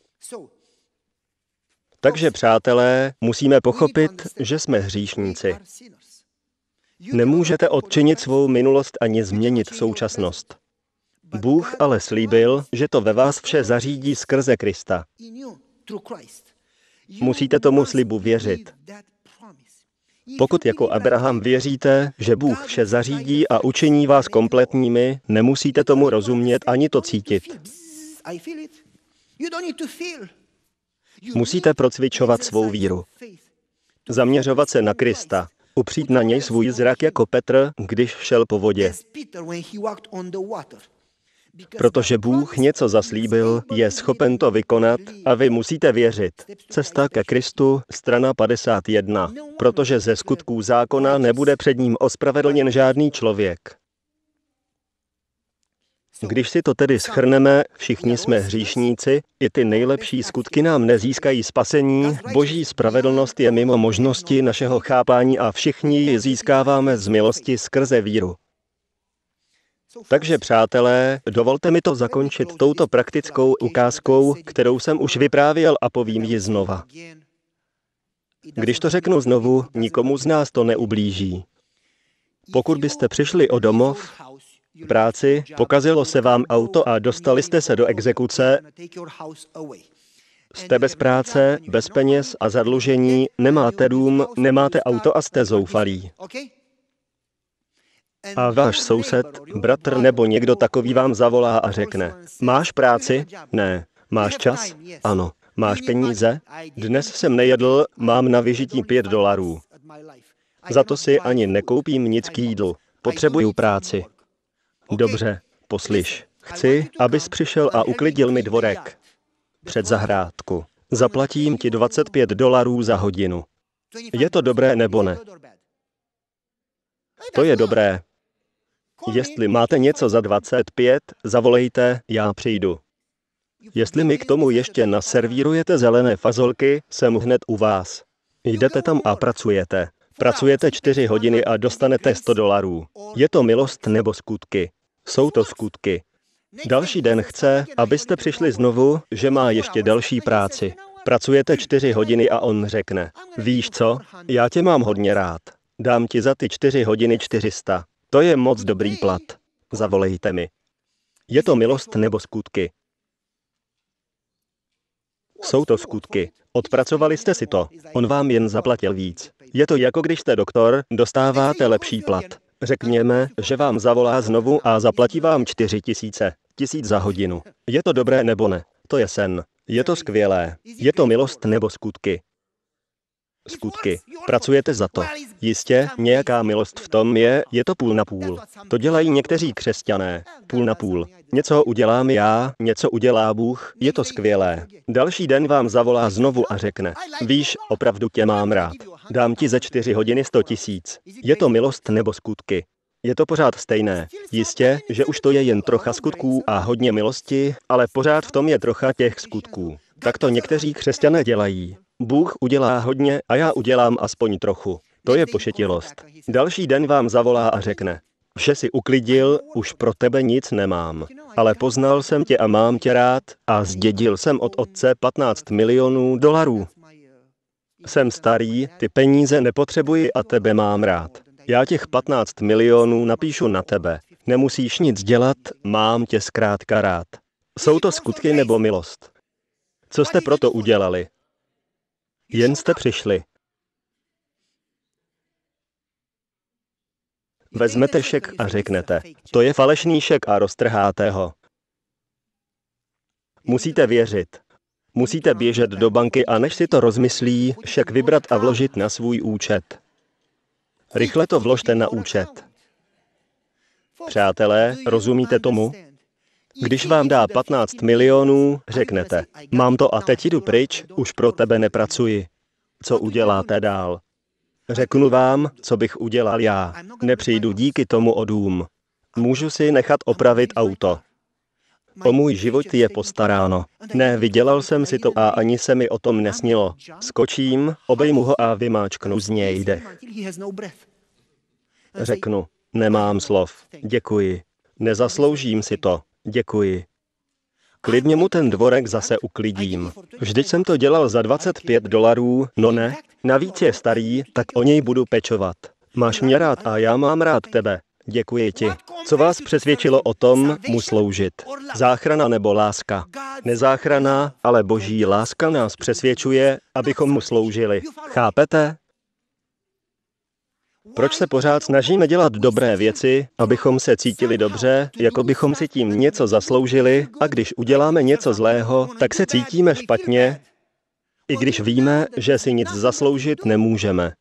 Takže, přátelé, musíme pochopit, že jsme hříšníci. Nemůžete odčinit svou minulost ani změnit současnost. Bůh ale slíbil, že to ve vás vše zařídí skrze Krista. Musíte tomu slibu věřit. Pokud jako Abraham věříte, že Bůh vše zařídí a učiní vás kompletními, nemusíte tomu rozumět ani to cítit. Musíte procvičovat svou víru. Zaměřovat se na Krista, upřít na něj svůj zrak jako Petr, když šel po vodě. Protože Bůh něco zaslíbil, je schopen to vykonat a vy musíte věřit. Cesta ke Kristu, strana 51. Protože ze skutků zákona nebude před ním ospravedlněn žádný člověk. Když si to tedy schrneme, všichni jsme hříšníci, i ty nejlepší skutky nám nezískají spasení, boží spravedlnost je mimo možnosti našeho chápání a všichni ji získáváme z milosti skrze víru. Takže přátelé, dovolte mi to zakončit touto praktickou ukázkou, kterou jsem už vyprávěl a povím ji znova. Když to řeknu znovu, nikomu z nás to neublíží. Pokud byste přišli o domov, práci, pokazilo se vám auto a dostali jste se do exekuce, jste bez práce, bez peněz a zadlužení, nemáte dům, nemáte auto a jste zoufalí a váš soused, bratr nebo někdo takový vám zavolá a řekne, máš práci? Ne. Máš čas? Ano. Máš peníze? Dnes jsem nejedl, mám na vyžití pět dolarů. Za to si ani nekoupím nic k jídlu. Potřebuju práci. Dobře, poslyš. Chci, abys přišel a uklidil mi dvorek. Před zahrádku. Zaplatím ti 25 dolarů za hodinu. Je to dobré nebo ne? To je dobré. Jestli máte něco za 25, zavolejte, já přijdu. Jestli mi k tomu ještě naservírujete zelené fazolky, jsem hned u vás. Jdete tam a pracujete. Pracujete 4 hodiny a dostanete 100 dolarů. Je to milost nebo skutky? Jsou to skutky. Další den chce, abyste přišli znovu, že má ještě další práci. Pracujete 4 hodiny a on řekne, víš co, já tě mám hodně rád. Dám ti za ty 4 hodiny 400. To je moc dobrý plat. Zavolejte mi. Je to milost nebo skutky? Jsou to skutky. Odpracovali jste si to. On vám jen zaplatil víc. Je to jako když jste doktor, dostáváte lepší plat. Řekněme, že vám zavolá znovu a zaplatí vám čtyři tisíce. Tisíc za hodinu. Je to dobré nebo ne? To je sen. Je to skvělé. Je to milost nebo skutky? skutky. Pracujete za to. Jistě, nějaká milost v tom je, je to půl na půl. To dělají někteří křesťané. Půl na půl. Něco udělám já, něco udělá Bůh, je to skvělé. Další den vám zavolá znovu a řekne, víš, opravdu tě mám rád. Dám ti za čtyři hodiny sto tisíc. Je to milost nebo skutky? Je to pořád stejné. Jistě, že už to je jen trocha skutků a hodně milosti, ale pořád v tom je trocha těch skutků. Tak to někteří křesťané dělají. Bůh udělá hodně a já udělám aspoň trochu. To je pošetilost. Další den vám zavolá a řekne, vše si uklidil, už pro tebe nic nemám. Ale poznal jsem tě a mám tě rád a zdědil jsem od otce 15 milionů dolarů. Jsem starý, ty peníze nepotřebuji a tebe mám rád. Já těch 15 milionů napíšu na tebe. Nemusíš nic dělat, mám tě zkrátka rád. Jsou to skutky nebo milost? Co jste proto udělali? Jen jste přišli. Vezmete šek a řeknete, to je falešný šek a roztrháte ho. Musíte věřit. Musíte běžet do banky a než si to rozmyslí, šek vybrat a vložit na svůj účet. Rychle to vložte na účet. Přátelé, rozumíte tomu? Když vám dá 15 milionů, řeknete, mám to a teď jdu pryč, už pro tebe nepracuji. Co uděláte dál? Řeknu vám, co bych udělal já. Nepřijdu díky tomu o dům. Můžu si nechat opravit auto. O můj život je postaráno. Ne, vydělal jsem si to a ani se mi o tom nesnilo. Skočím, obejmu ho a vymáčknu z něj dech. Řeknu, nemám slov, děkuji, nezasloužím si to. Děkuji. Klidně mu ten dvorek zase uklidím. Vždyť jsem to dělal za 25 dolarů, no ne, navíc je starý, tak o něj budu pečovat. Máš mě rád a já mám rád tebe. Děkuji ti. Co vás přesvědčilo o tom, mu sloužit? Záchrana nebo láska? Nezáchrana, ale boží láska nás přesvědčuje, abychom mu sloužili. Chápete? Proč se pořád snažíme dělat dobré věci, abychom se cítili dobře, jako bychom si tím něco zasloužili, a když uděláme něco zlého, tak se cítíme špatně, i když víme, že si nic zasloužit nemůžeme.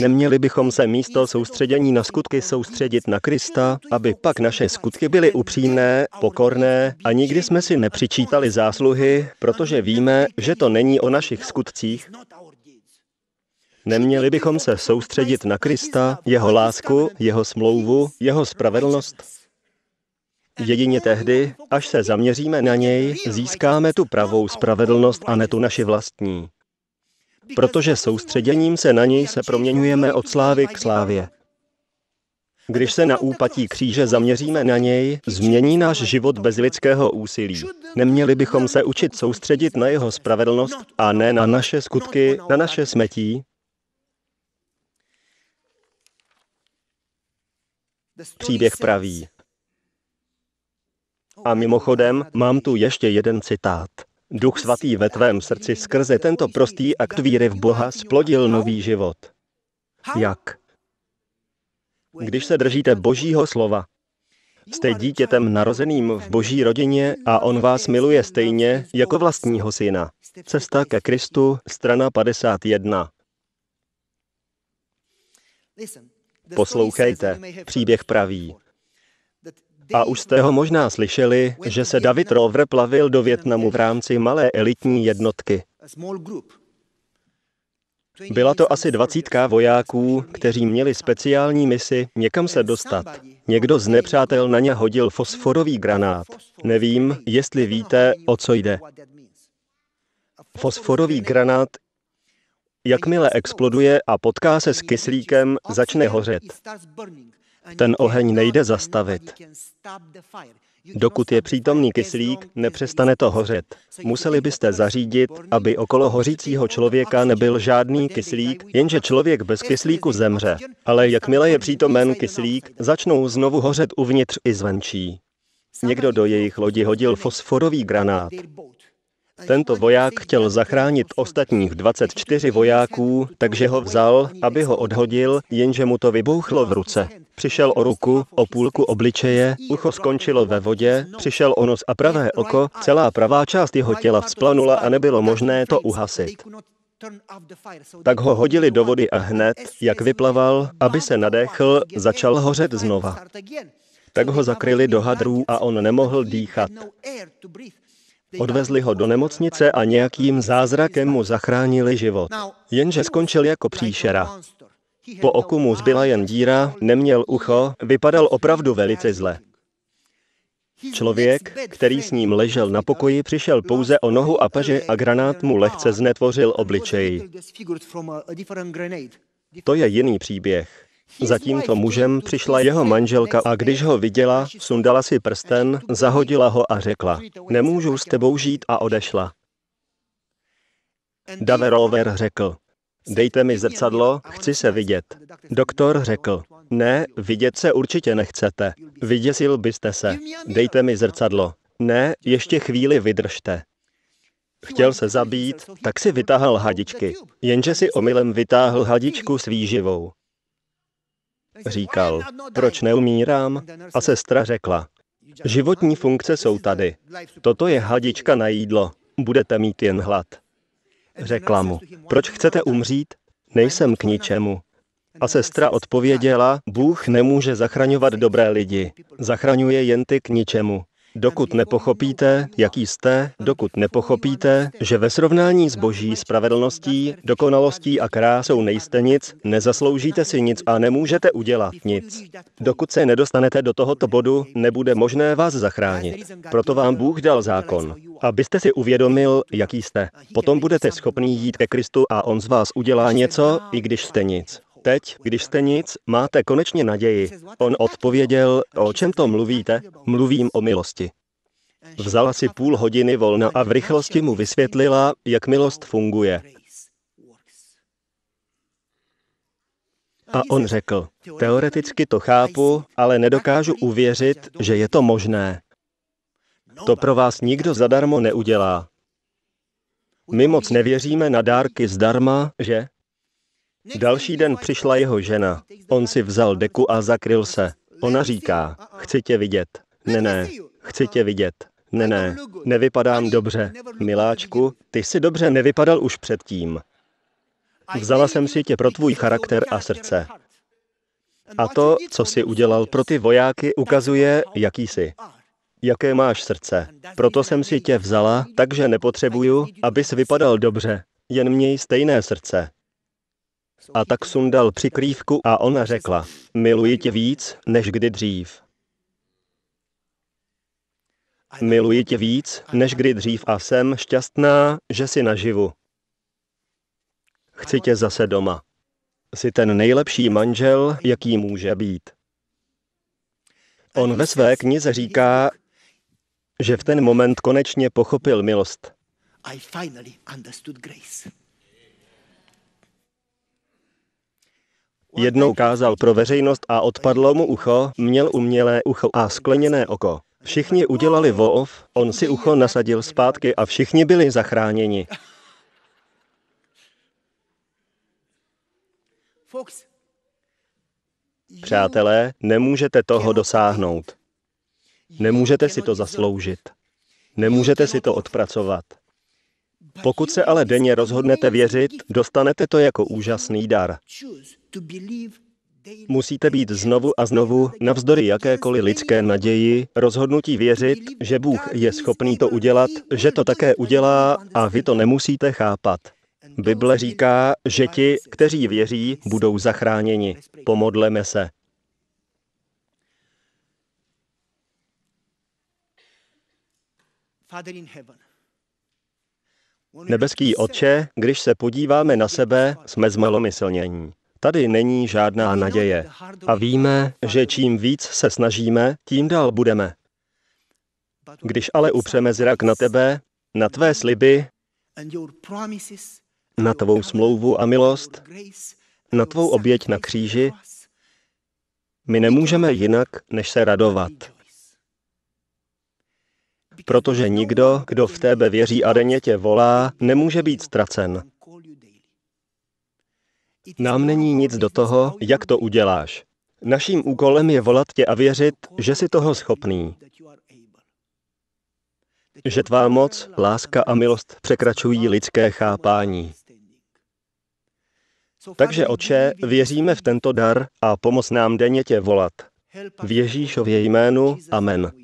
Neměli bychom se místo soustředění na skutky soustředit na Krista, aby pak naše skutky byly upřímné, pokorné a nikdy jsme si nepřičítali zásluhy, protože víme, že to není o našich skutcích, Neměli bychom se soustředit na Krista, jeho lásku, jeho smlouvu, jeho spravedlnost? Jedině tehdy, až se zaměříme na něj, získáme tu pravou spravedlnost a ne tu naši vlastní. Protože soustředěním se na něj se proměňujeme od slávy k slávě. Když se na úpatí kříže zaměříme na něj, změní náš život bez lidského úsilí. Neměli bychom se učit soustředit na jeho spravedlnost a ne na naše skutky, na naše smetí, Příběh praví. Oh, a oh, mimochodem, oh, mám tu ještě jeden citát. Duch svatý ve tvém srdci skrze tento prostý akt víry v Boha splodil nový život. Jak? Když se držíte Božího slova, jste dítětem narozeným v Boží rodině a On vás miluje stejně jako vlastního syna. Cesta ke Kristu, strana 51. Poslouchejte, příběh praví. A už jste ho možná slyšeli, že se David Rover plavil do Větnamu v rámci malé elitní jednotky. Byla to asi dvacítka vojáků, kteří měli speciální misi někam se dostat. Někdo z nepřátel na ně hodil fosforový granát. Nevím, jestli víte, o co jde. Fosforový granát Jakmile exploduje a potká se s kyslíkem, začne hořet. Ten oheň nejde zastavit. Dokud je přítomný kyslík, nepřestane to hořet. Museli byste zařídit, aby okolo hořícího člověka nebyl žádný kyslík, jenže člověk bez kyslíku zemře. Ale jakmile je přítomen kyslík, začnou znovu hořet uvnitř i zvenčí. Někdo do jejich lodi hodil fosforový granát. Tento voják chtěl zachránit ostatních 24 vojáků, takže ho vzal, aby ho odhodil, jenže mu to vybouchlo v ruce. Přišel o ruku, o půlku obličeje, ucho skončilo ve vodě, přišel o nos a pravé oko, celá pravá část jeho těla vzplanula a nebylo možné to uhasit. Tak ho hodili do vody a hned, jak vyplaval, aby se nadechl, začal hořet znova. Tak ho zakryli do hadrů a on nemohl dýchat. Odvezli ho do nemocnice a nějakým zázrakem mu zachránili život. Jenže skončil jako příšera. Po oku mu zbyla jen díra, neměl ucho, vypadal opravdu velice zle. Člověk, který s ním ležel na pokoji, přišel pouze o nohu a paži a granát mu lehce znetvořil obličej. To je jiný příběh. Za tímto mužem přišla jeho manželka a když ho viděla, sundala si prsten, zahodila ho a řekla, nemůžu s tebou žít a odešla. Daverover řekl, dejte mi zrcadlo, chci se vidět. Doktor řekl, ne, vidět se určitě nechcete. Vyděsil byste se. Dejte mi zrcadlo. Ne, ještě chvíli vydržte. Chtěl se zabít, tak si vytáhl hadičky. Jenže si omylem vytáhl hadičku s výživou. Říkal, proč neumírám? A sestra řekla, životní funkce jsou tady. Toto je hadička na jídlo. Budete mít jen hlad. Řekla mu, proč chcete umřít? Nejsem k ničemu. A sestra odpověděla, Bůh nemůže zachraňovat dobré lidi, zachraňuje jen ty k ničemu. Dokud nepochopíte, jaký jste, dokud nepochopíte, že ve srovnání s boží spravedlností, dokonalostí a krásou nejste nic, nezasloužíte si nic a nemůžete udělat nic. Dokud se nedostanete do tohoto bodu, nebude možné vás zachránit. Proto vám Bůh dal zákon, abyste si uvědomil, jaký jste. Potom budete schopný jít ke Kristu a On z vás udělá něco, i když jste nic. Teď, když jste nic, máte konečně naději. On odpověděl, o čem to mluvíte? Mluvím o milosti. Vzala si půl hodiny volna a v rychlosti mu vysvětlila, jak milost funguje. A on řekl, teoreticky to chápu, ale nedokážu uvěřit, že je to možné. To pro vás nikdo zadarmo neudělá. My moc nevěříme na dárky zdarma, že? Další den přišla jeho žena. On si vzal deku a zakryl se. Ona říká, chci tě vidět. Ne, ne, chci tě vidět. Ne, ne, nevypadám dobře. Miláčku, ty jsi dobře nevypadal už předtím. Vzala jsem si tě pro tvůj charakter a srdce. A to, co jsi udělal pro ty vojáky, ukazuje, jaký jsi. Jaké máš srdce. Proto jsem si tě vzala, takže nepotřebuju, abys vypadal dobře. Jen měj stejné srdce a tak sundal přikrývku a ona řekla, miluji tě víc, než kdy dřív. Miluji tě víc, než kdy dřív a jsem šťastná, že jsi naživu. Chci tě zase doma. Jsi ten nejlepší manžel, jaký může být. On ve své knize říká, že v ten moment konečně pochopil milost. I finally understood grace. Jednou kázal pro veřejnost a odpadlo mu ucho, měl umělé ucho a skleněné oko. Všichni udělali voov, on si ucho nasadil zpátky a všichni byli zachráněni. Přátelé, nemůžete toho dosáhnout. Nemůžete si to zasloužit. Nemůžete si to odpracovat. Pokud se ale denně rozhodnete věřit, dostanete to jako úžasný dar. Musíte být znovu a znovu, navzdory jakékoliv lidské naději, rozhodnutí věřit, že Bůh je schopný to udělat, že to také udělá a vy to nemusíte chápat. Bible říká, že ti, kteří věří, budou zachráněni. Pomodleme se. Nebeský Otče, když se podíváme na sebe, jsme zmalomyslnění. Tady není žádná naděje. A víme, že čím víc se snažíme, tím dál budeme. Když ale upřeme zrak na tebe, na tvé sliby, na tvou smlouvu a milost, na tvou oběť na kříži, my nemůžeme jinak, než se radovat. Protože nikdo, kdo v tebe věří a denně tě volá, nemůže být ztracen. Nám není nic do toho, jak to uděláš. Naším úkolem je volat tě a věřit, že jsi toho schopný. Že tvá moc, láska a milost překračují lidské chápání. Takže, Oče, věříme v tento dar a pomoz nám denně tě volat. V Ježíšově jménu, amen.